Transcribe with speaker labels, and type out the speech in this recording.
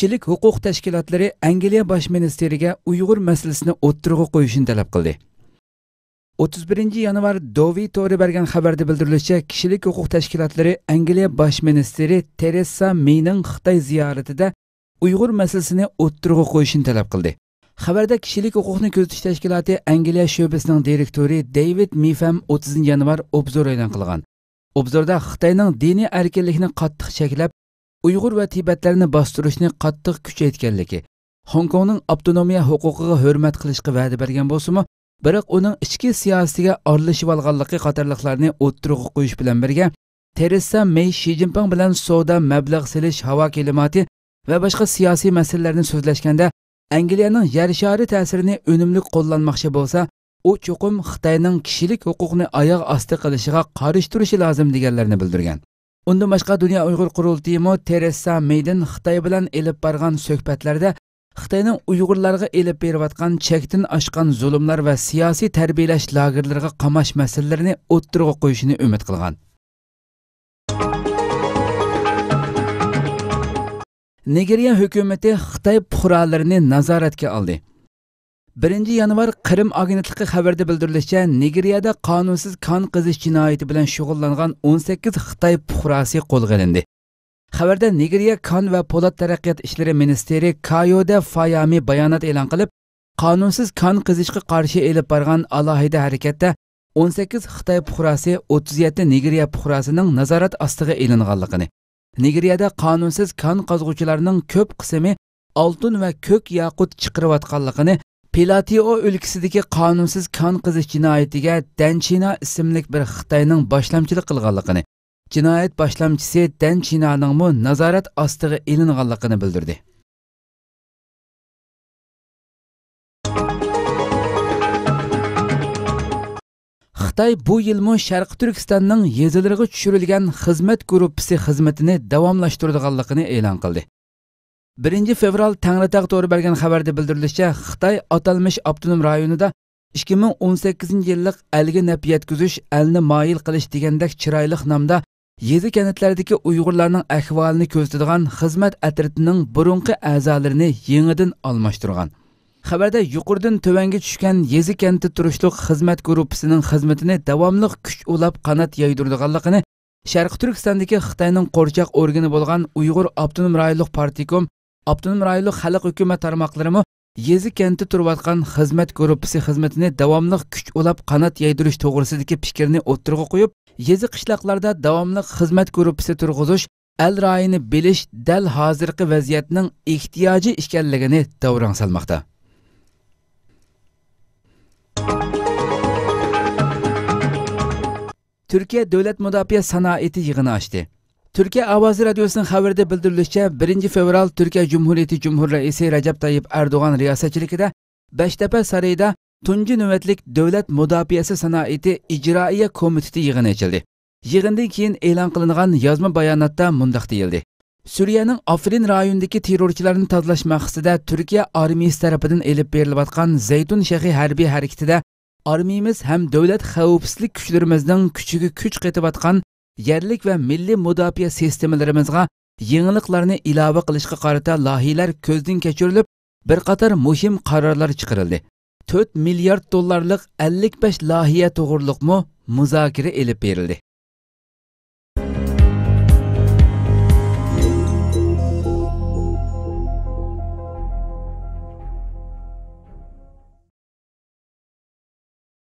Speaker 1: kishilik huquq tashkilotlari angliya bosh ministeriga uyg'ur masalasini o'ttirg'a qo'yishini talab qildi 31 yanvar dovi to'g'ri bergan xabarda bildirilishicha kishilik huquq tashkilotlari angliya bosh ministeri teresa meyning xitoy ziyoratida uyg'ur masalasini o'ttirg'a qo'yishini talab qildi xabarda kishilik huquqni kuzatish tashkiloti angliya sho'basining direktori david mifam 30 yanvar obzor e'lon qilgan obzorda xitoyning diniy erkinlikni qattiq cheklab uyg'ur va tibatlarni bostirishni qattiq kuchaytganligi kongning avtonomiya huquqiga hurmat qilishga va'da bergan bo'lsimi biroq uning ichki siyosatiga orlashib olganligi qatorliqlarni o'ttirg'a qo'yish bilan birga teresa mey shi zinpin bilan savdo mablag' silish havo klimati va boshqa siyosiy masalalarni so'zlashganda angliyaning yer shari ta'sirini unumli qo'llanmoqchi bo'lsa u cho'qim xitoyning kishilik huquqni oyoq osti qilishiga qarshi turishi lozim deganlarini bildirgan undan boshqa dunyo uyg'ur qurultiyimi teresa meydin xitoy bilan elib borgan suhbatlarda xitoyning uyg'urlarga elib berayotgan chekdan oshgan zulmlar va siyosiy tarbiyalash lagerlariga qamash masalalarini o'ttirg'a qo'yishini umid qilgan nigeriya hukumati xitoy puhralarini nazoratga oldi 1 yanvar qirim agentligi xabarda bildirilishicha nigeriyada qonunsiz kon qizish jinoyati bilan shug'ullangan 18 xitoy puhrasi qo'lga olindi xabarda nigeriya kon va po'lat taraqqiyot ishlari ministeri kayoda fayami bayonot e'lon qilib qonunsiz kon qizishga qarshi elib borgan alohida harakatda 18 xitoy puhrasi 37 nigeriya puhrasining nazorat ostiga ilinganligini nigeriyada qonunsiz kon qozg'uvchilarning ko'p qismi oltin va ko'k yaqut chiqirayotganligini Pilatio o'lkasidagi qonunsiz qon qizish jinoyatiga Danchina ismli bir Xitoyning boshlamchilik qilganligini, jinoyat boshlamchisi Danchinaning nazorat ostiga ilinganligini bildirdi. Xitoy bu yilmi Sharq Turkistonning yezilariga tushirilgan xizmat gruppasi xizmatini davomlashtiradiganligini e'lon qildi. 1 fevral Tangritog' to'g'ri bergan xabarda bildirilishicha, Xitoy atalmish avtonom rayonida 2018 yillik alga nap yetkazish, elni moyil qilish degandek chiroyli nomda yezi kanatlardagi uyg'urlarning ahvolini ko'rsatadigan xizmat atritining burunqi a'zolarini yangidan almashtirgan xabarda yuqoridan tuvanga tushgan yezi kanti turishliq xizmat gruppasining xizmatini davomli kuch ulab qanat yaydirdiganligini sharqi turkistondagi xitoyning qo'rchoq organi bo'lgan uyg'ur abtunum rayonlik partikom abtonom rayonlik xalq hukumat tarmoqlarimi yezi kenti turayotgan xizmat gruppasi xizmatini davomli kuch ulab qanot yaydirish to'g'risidagi fikrini o'ttirg'a qo'yib yezi qishloqlarda davomli xizmat gruppasi turg'izish al rayini bilish dal hozirgi vaziyatning ehtiyoji ekanligini davron salmoqda turkiya davlat mudofaa sanoati yig'ini ochdi turkiya Avaz radiosining xabarida bildirilishicha 1. fevral turkiya jumhuriyati jumhur raisi rajab tayyib erdo'g'an riyosatchiligida beshtepa saroyida tunji navbatlik davlat mudofiasi sanoati ijroiya komiteti yig'ini ochildi yig'indan keyin e'lon qilingan yozma bayonotda mundoq deyildi suriyaning afrin rayonidagi terrorchilarni tozalash maqsadida turkiya armiyasi tarafidan elib berilayotgan zaytun shahri harbiy harakatida armiyamiz ham davlat xavfsizlik kuchlarimizning kuchiga kuch qetayotgan yerlik va milliy mudofaa sistemalarimizga yangiliklarni ilova qilishga qarata loyihalar ko'zdan kechirilib bir qator muhim qarorlar chiqarildi 4 milliard dollarlik 55 loyiha to'g'riliqmi muzokara elib berildi